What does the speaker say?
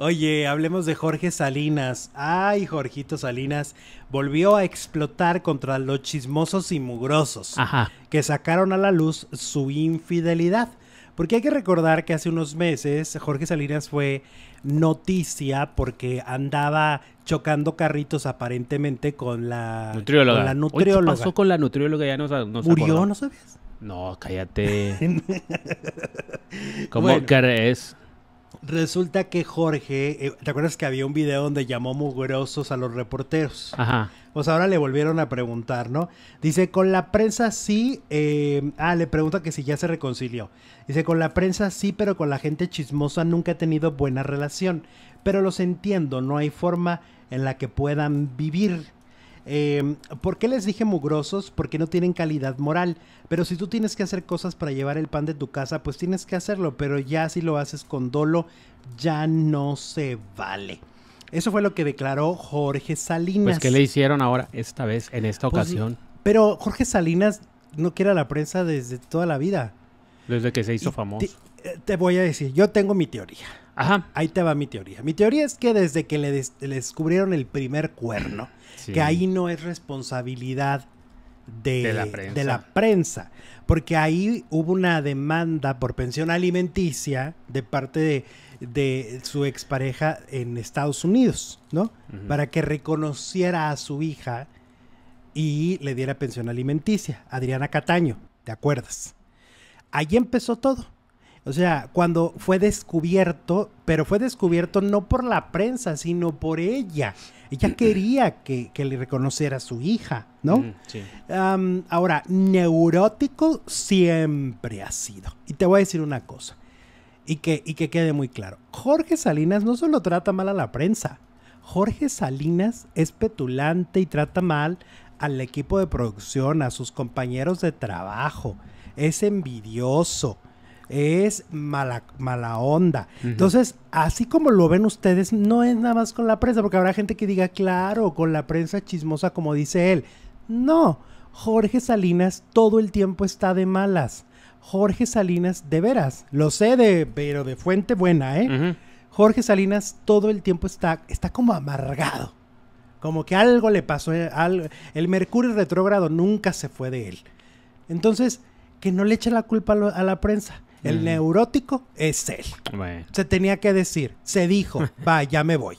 Oye, hablemos de Jorge Salinas. Ay, Jorgito Salinas volvió a explotar contra los chismosos y mugrosos que sacaron a la luz su infidelidad. Porque hay que recordar que hace unos meses Jorge Salinas fue noticia porque andaba chocando carritos aparentemente con la nutrióloga. ¿Qué pasó con la nutrióloga? Ya no, Murió, ¿no sabías? No, cállate. ¿Cómo crees? Resulta que Jorge, eh, ¿te acuerdas que había un video donde llamó mugrosos a los reporteros? Ajá. Pues ahora le volvieron a preguntar, ¿no? Dice, con la prensa sí, eh, ah, le pregunta que si ya se reconcilió. Dice, con la prensa sí, pero con la gente chismosa nunca ha tenido buena relación. Pero los entiendo, no hay forma en la que puedan vivir. Em, ¿Por qué les dije mugrosos? Porque no tienen calidad moral. Pero si tú tienes que hacer cosas para llevar el pan de tu casa, pues tienes que hacerlo. Pero ya si lo haces con dolo, ya no se vale. Eso fue lo que declaró Jorge Salinas. Pues, ¿qué le hicieron ahora, esta vez, en esta pues, ocasión? Pero Jorge Salinas no quiere a la prensa desde toda la vida. Desde que se hizo famoso. Eh, te voy a decir, yo tengo mi teoría. Ahí te va mi teoría. Mi teoría es que desde que le, descubrieron el primer cuerno, que ahí no es responsabilidad de, la prensa. Porque ahí hubo una demanda por pensión alimenticia de parte de, su expareja en Estados Unidos, ¿no? Para que reconociera a su hija y le diera pensión alimenticia, Adriana Cataño, ¿te acuerdas? Ahí empezó todo. O sea, cuando fue descubierto, pero fue descubierto no por la prensa, sino por ella. Ella quería que, le reconociera a su hija, ¿no? Mm, sí. ahora, neurótico siempre ha sido. Y te voy a decir una cosa, y que, y que quede muy claro. Jorge Salinas no solo trata mal a la prensa, Jorge Salinas es petulante y trata mal al equipo de producción, a sus compañeros de trabajo, es envidioso es mala, mala onda. Entonces, así como lo ven ustedes, no es nada más con la prensa, porque habrá gente que diga, claro, con la prensa chismosa como dice él. No, Jorge Salinas todo el tiempo está de malas. Jorge Salinas, de veras, lo sé de, pero de fuente buena, ¿eh? Jorge Salinas todo el tiempo está, está como amargado. Como que algo le pasó, eh, el Mercurio retrógrado nunca se fue de él. Entonces, que no le eche la culpa a la prensa el mm. neurótico es él. Se tenía que decir, se dijo, va, ya me voy.